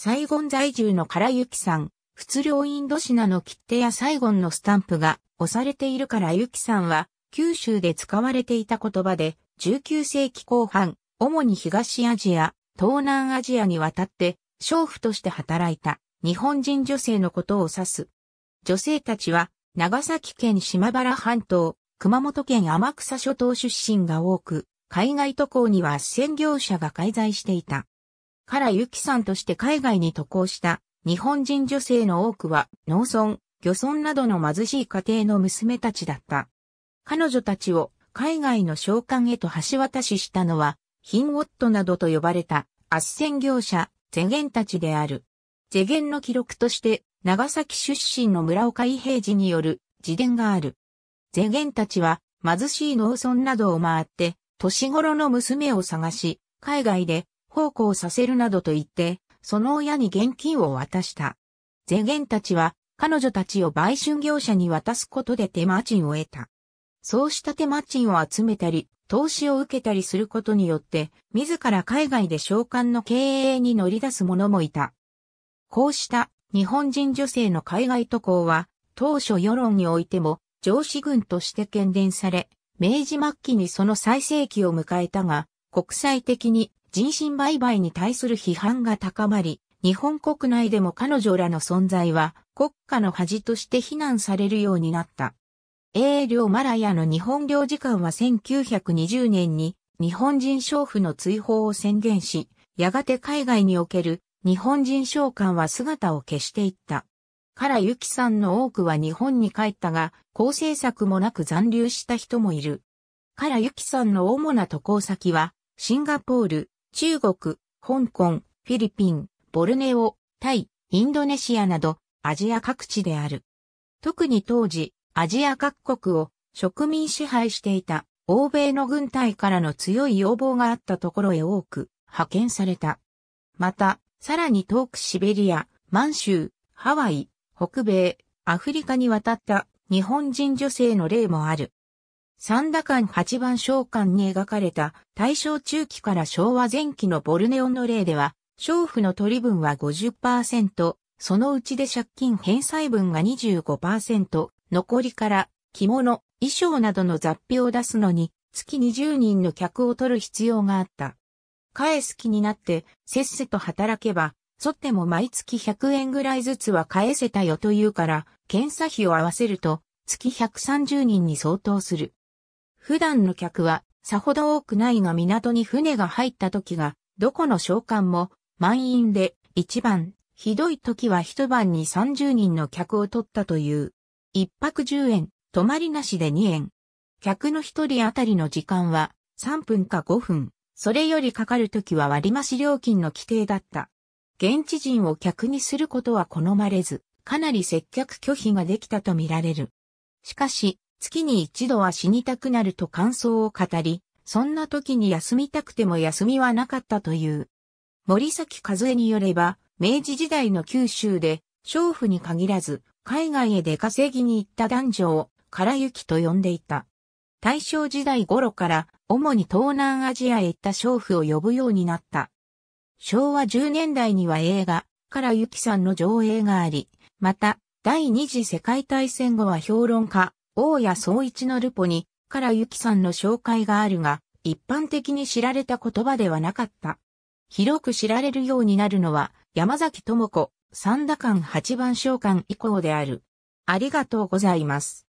サイゴン在住の唐幸さん、仏領インドシナの切手やサイゴンのスタンプが押されているからゆきさんは、九州で使われていた言葉で、19世紀後半、主に東アジア、東南アジアに渡って、娼婦として働いた日本人女性のことを指す。女性たちは、長崎県島原半島、熊本県天草諸島出身が多く、海外渡航には斡旋業者が介在していた。からゆきさんとして海外に渡航した日本人女性の多くは農村、漁村などの貧しい家庭の娘たちだった。彼女たちを海外の召喚へと橋渡ししたのは、ヒンウォットなどと呼ばれた斡旋業者、ゼゲンたちである。ゼゲンの記録として、長崎出身の村岡伊平寺による自伝がある。ゼゲンたちは貧しい農村などを回って、年頃の娘を探し、海外で奉公させるなどと言って、その親に現金を渡した。ゲンたちは、彼女たちを売春業者に渡すことで手間賃を得た。そうした手間賃を集めたり、投資を受けたりすることによって、自ら海外で召喚の経営に乗り出す者もいた。こうした日本人女性の海外渡航は、当初世論においても上司軍として喧伝され、明治末期にその最盛期を迎えたが、国際的に人身売買に対する批判が高まり、日本国内でも彼女らの存在は国家の恥として非難されるようになった。英領マラヤの日本領事館は1920年に日本人娼婦の追放を宣言し、やがて海外における日本人商館は姿を消していった。からゆきさんの多くは日本に帰ったが、構成策もなく残留した人もいる。からゆきさんの主な渡航先は、シンガポール、中国、香港、フィリピン、ボルネオ、タイ、インドネシアなどアジア各地である。特に当時、アジア各国を植民支配していた欧米の軍隊からの強い要望があったところへ多く派遣された。また、さらに遠くシベリア、満州、ハワイ、北米、アフリカに渡った日本人女性の例もある。三打間八番召喚に描かれた大正中期から昭和前期のボルネオの例では、娼婦の取り分は50%、そのうちで借金返済分が25%、残りから着物、衣装などの雑費を出すのに、月20人の客を取る必要があった。返す気になって、せっせと働けば、そっても毎月100円ぐらいずつは返せたよというから、検査費を合わせると、月130人に相当する。普段の客はさほど多くないが港に船が入った時が、どこの商館も満員で一番、ひどい時は一晩に30人の客を取ったという。一泊10円、泊まりなしで2円。客の一人当たりの時間は3分か5分。それよりかかる時は割増料金の規定だった。現地人を客にすることは好まれず、かなり接客拒否ができたとみられる。しかし、月に一度は死にたくなると感想を語り、そんな時に休みたくても休みはなかったという。森崎和恵によれば、明治時代の九州で、娼婦に限らず、海外へ出稼ぎに行った男女を、から雪と呼んでいた。大正時代頃から、主に東南アジアへ行った娼婦を呼ぶようになった。昭和10年代には映画、からきさんの上映があり、また、第二次世界大戦後は評論家、大谷総一のルポに、からゆきさんの紹介があるが、一般的に知られた言葉ではなかった。広く知られるようになるのは、山崎智子、三田間八番召喚以降である。ありがとうございます。